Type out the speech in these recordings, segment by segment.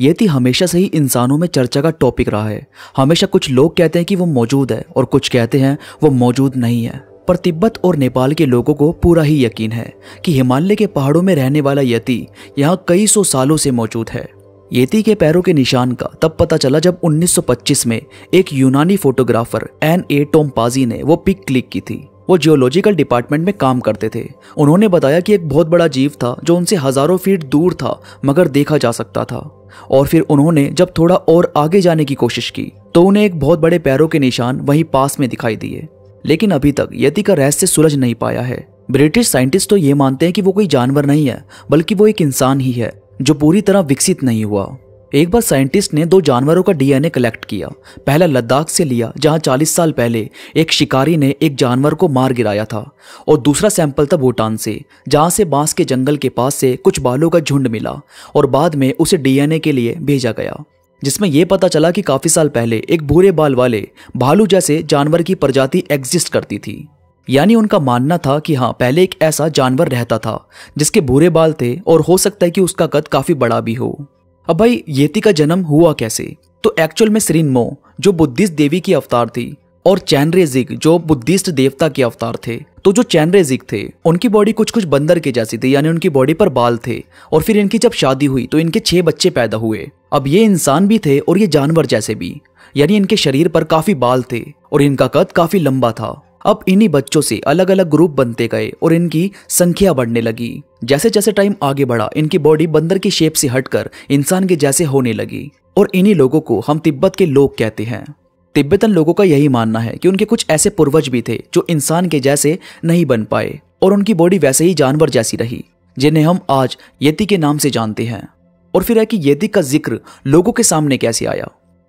ये थी हमेशा से ही इंसानों में चर्चा का टॉपिक रहा है हमेशा कुछ लोग कहते हैं कि वो मौजूद है और कुछ कहते हैं वो मौजूद नहीं है पर तिब्बत और नेपाल के लोगों को पूरा ही यकीन है कि हिमालय के पहाड़ों में रहने वाला यति यहाँ कई सौ सालों से मौजूद है यति के पैरों के निशान का तब पता चला जब 1925 में एक यूनानी फोटोग्राफर एन ए टोमपाजी ने वो पिक क्लिक की थी वो जियोलॉजिकल डिपार्टमेंट में काम करते थे उन्होंने बताया कि एक बहुत बड़ा जीव था जो उनसे हज़ारों फीट दूर था मगर देखा जा सकता था और फिर उन्होंने जब थोड़ा और आगे जाने की कोशिश की तो उन्हें एक बहुत बड़े पैरों के निशान वहीं पास में दिखाई दिए लेकिन अभी तक यति का रहस्य सुलझ नहीं पाया है ब्रिटिश साइंटिस्ट तो ये मानते हैं कि वो कोई जानवर नहीं है बल्कि वो एक इंसान ही है जो पूरी तरह विकसित नहीं हुआ एक बार साइंटिस्ट ने दो जानवरों का डीएनए कलेक्ट किया पहला लद्दाख से लिया जहां 40 साल पहले एक शिकारी ने एक जानवर को मार गिराया था और दूसरा सैंपल था भूटान से जहां से बांस के जंगल के पास से कुछ बालों का झुंड मिला और बाद में उसे डीएनए के लिए भेजा गया जिसमें यह पता चला कि काफ़ी साल पहले एक भूरे बाल वाले भालू जैसे जानवर की प्रजाति एग्जिस्ट करती थी यानी उनका मानना था कि हाँ पहले एक ऐसा जानवर रहता था जिसके भूरे बाल थे और हो सकता है कि उसका कद काफ़ी बड़ा भी हो अब भाई येति का जन्म हुआ कैसे तो एक्चुअल में मो जो बुद्धिस्ट देवी की अवतार थी और चैनरेजिक जो बुद्धिस्ट देवता के अवतार थे तो जो चैनरेजिक थे उनकी बॉडी कुछ कुछ बंदर के जैसी थी यानी उनकी बॉडी पर बाल थे और फिर इनकी जब शादी हुई तो इनके छह बच्चे पैदा हुए अब ये इंसान भी थे और ये जानवर जैसे भी यानी इनके शरीर पर काफी बाल थे और इनका कद काफी लंबा था अब इन्हीं बच्चों से अलग अलग ग्रुप बनते गए और इनकी संख्या बढ़ने लगी जैसे जैसे टाइम आगे बढ़ा इनकी बॉडी बंदर की शेप से हटकर इंसान के जैसे होने लगी और इन्हीं लोगों को हम तिब्बत के लोग कहते हैं तिब्बतन लोगों का यही मानना है कि उनके कुछ ऐसे पूर्वज भी थे जो इंसान के जैसे नहीं बन पाए और उनकी बॉडी वैसे ही जानवर जैसी रही जिन्हें हम आज यति के नाम से जानते हैं और फिर है कि यति का जिक्र लोगों के सामने कैसे आया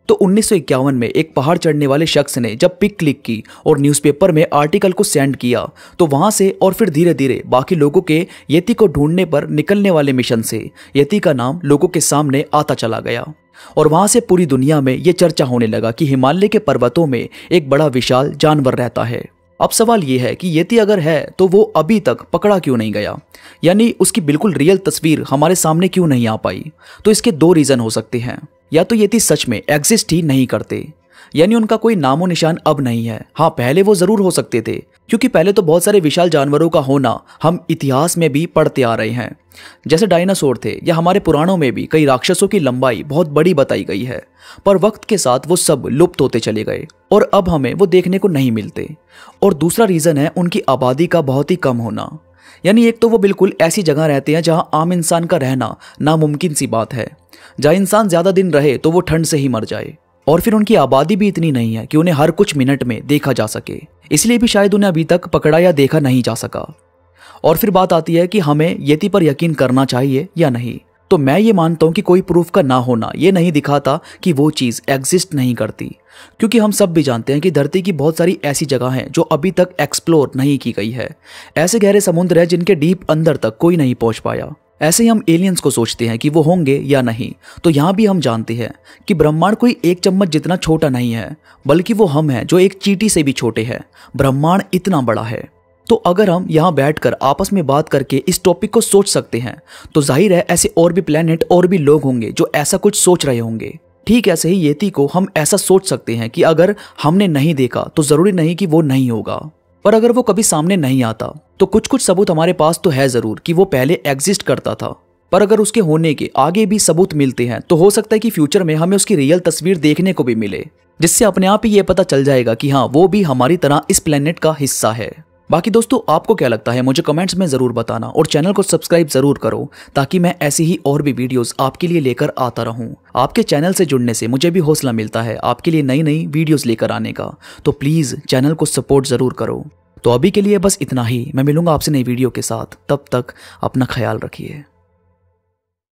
तो 1951 में एक पहाड़ चढ़ने वाले शख्स ने जब पिक क्लिक की और न्यूज़पेपर में आर्टिकल को सेंड किया तो वहाँ से और फिर धीरे धीरे बाकी लोगों के यति को ढूंढने पर निकलने वाले मिशन से यति का नाम लोगों के सामने आता चला गया और वहाँ से पूरी दुनिया में ये चर्चा होने लगा कि हिमालय के पर्वतों में एक बड़ा विशाल जानवर रहता है अब सवाल ये है कि यति अगर है तो वो अभी तक पकड़ा क्यों नहीं गया यानी उसकी बिल्कुल रियल तस्वीर हमारे सामने क्यों नहीं आ पाई तो इसके दो रीज़न हो सकते हैं या तो यति सच में एग्जिस्ट ही नहीं करते यानी उनका कोई नामो निशान अब नहीं है हाँ पहले वो जरूर हो सकते थे क्योंकि पहले तो बहुत सारे विशाल जानवरों का होना हम इतिहास में भी पढ़ते आ रहे हैं जैसे डायनासोर थे या हमारे पुराणों में भी कई राक्षसों की लंबाई बहुत बड़ी बताई गई है पर वक्त के साथ वो सब लुप्त होते चले गए और अब हमें वो देखने को नहीं मिलते और दूसरा रीज़न है उनकी आबादी का बहुत ही कम होना यानी एक तो वो बिल्कुल ऐसी जगह रहते हैं जहाँ आम इंसान का रहना नामुमकिन सी बात है जहाँ इंसान ज़्यादा दिन रहे तो वो ठंड से ही मर जाए और फिर उनकी आबादी भी इतनी नहीं है कि उन्हें हर कुछ मिनट में देखा जा सके इसलिए भी शायद उन्हें अभी तक पकड़ा या देखा नहीं जा सका और फिर बात आती है कि हमें यति पर यकीन करना चाहिए या नहीं तो मैं ये मानता हूँ कि कोई प्रूफ का ना होना ये नहीं दिखाता कि वो चीज़ एग्जिस्ट नहीं करती क्योंकि हम सब भी जानते हैं कि धरती की बहुत सारी ऐसी जगह हैं जो अभी तक एक्सप्लोर नहीं की गई है ऐसे गहरे समुद्र हैं जिनके डीप अंदर तक कोई नहीं पहुँच पाया ऐसे ही हम एलियंस को सोचते हैं कि वो होंगे या नहीं तो यहाँ भी हम जानते हैं कि ब्रह्मांड कोई एक चम्मच जितना छोटा नहीं है बल्कि वो हम हैं जो एक चीटी से भी छोटे हैं ब्रह्मांड इतना बड़ा है तो अगर हम यहाँ बैठकर आपस में बात करके इस टॉपिक को सोच सकते हैं तो जाहिर है ऐसे और भी प्लानट और भी लोग होंगे जो ऐसा कुछ सोच रहे होंगे ठीक ऐसे ही येती को हम ऐसा सोच सकते हैं कि अगर हमने नहीं देखा तो ज़रूरी नहीं कि वो नहीं होगा पर अगर वो कभी सामने नहीं आता तो कुछ कुछ सबूत हमारे पास तो है ज़रूर कि वो पहले एग्जिस्ट करता था पर अगर उसके होने के आगे भी सबूत मिलते हैं तो हो सकता है कि फ्यूचर में हमें उसकी रियल तस्वीर देखने को भी मिले जिससे अपने आप ही ये पता चल जाएगा कि हाँ वो भी हमारी तरह इस प्लेनेट का हिस्सा है बाकी दोस्तों आपको क्या लगता है मुझे कमेंट्स में ज़रूर बताना और चैनल को सब्सक्राइब ज़रूर करो ताकि मैं ऐसी ही और भी वीडियोस आपके लिए लेकर आता रहूं आपके चैनल से जुड़ने से मुझे भी हौसला मिलता है आपके लिए नई नई वीडियोस लेकर आने का तो प्लीज़ चैनल को सपोर्ट ज़रूर करो तो अभी के लिए बस इतना ही मैं मिलूंगा आपसे नई वीडियो के साथ तब तक अपना ख्याल रखिए